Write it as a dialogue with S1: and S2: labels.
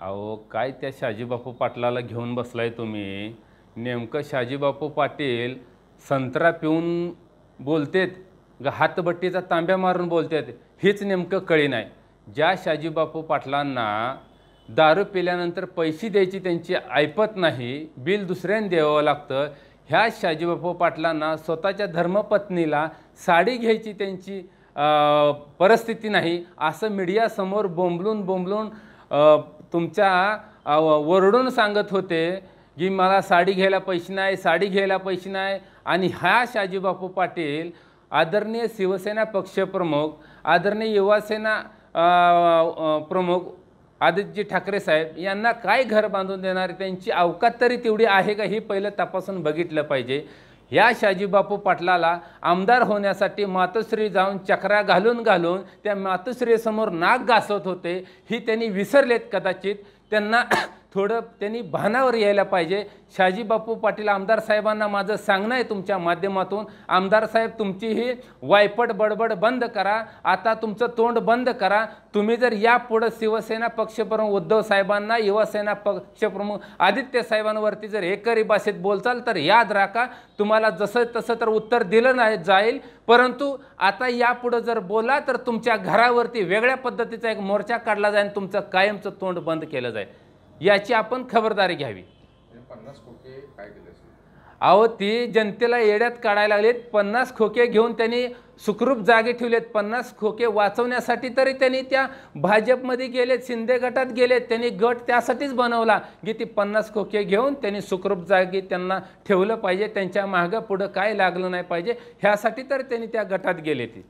S1: अहो काय त्या शाजीबापू पाटलाला घेऊन बसलाय तुम्ही नेमकं शाजीबापू पाटील संत्रा पिऊन बोलतेत ग हातभट्टीचा तांब्या मारून बोलतात हेच नेमकं कळी नाही ज्या शाजीबापू पाटलांना दारू पिल्यानंतर पैसे द्यायची त्यांची ऐपत नाही बिल दुसऱ्याने द्यावं लागतं ह्या शाजीबापू पाटलांना स्वतःच्या धर्मपत्नीला साडी घ्यायची त्यांची परिस्थिती नाही असं मीडियासमोर बोंबलून बोंबलून तुमच्या वरडून सांगत होते की मला साडी घ्यायला पैसे नाही साडी घ्यायला पैसे नाही आणि ह्या शाजीबापू पाटील आदरणीय शिवसेना पक्षप्रमुख आदरणीय युवासेना प्रमुख आदित्य ठाकरे साहेब यांना काय घर बांधून देणार त्यांची अवकात तरी तेवढी आहे का हे पहिलं तपासून बघितलं पाहिजे या शाजीबापू पाटलाला आमदार होण्यासाठी मातोश्री जाऊन चक्रा घालून घालून त्या मातोश्रीसमोर नाक घासत होते ही त्यांनी विसरलेत कदाचित त्यांना थोडं त्यांनी भानावर यायला पाहिजे शाजी बापू पाटील आमदार साहेबांना माझं सांगणं आहे तुमच्या माध्यमातून आमदार साहेब तुमची ही वायपट बडबड बंद करा आता तुमचं तोंड बंद करा तुम्ही जर यापुढं शिवसेना पक्षप्रमुख उद्धव साहेबांना युवासेना पक्षप्रमुख आदित्य साहेबांवरती जर एकरी भाषेत बोलचाल तर याद राखा तुम्हाला जसं तसं तर उत्तर दिलं नाही जाईल परंतु आता यापुढं जर बोला तर तुमच्या घरावरती वेगळ्या पद्धतीचा एक मोर्चा काढला जाईल तुमचं कायमचं तोंड बंद केलं जाईल याची आपण खबरदारी घ्यावी
S2: म्हणजे
S1: अहो ती जनतेला येड्यात काढायला लागलेत पन्नास खोके घेऊन त्यांनी सुखरूप जागे ठेवलेत पन्नास खोके वाचवण्यासाठी तरी त्यांनी त्या भाजपमध्ये गेलेत शिंदे गटात गेलेत त्यांनी गट त्यासाठीच बनवला की ती पन्नास खोके घेऊन त्यांनी सुखरूप जागी त्यांना ठेवलं पाहिजे त्यांच्या मागं पुढं काय लागलं नाही पाहिजे ह्यासाठी तर त्यांनी त्या गटात गेले ती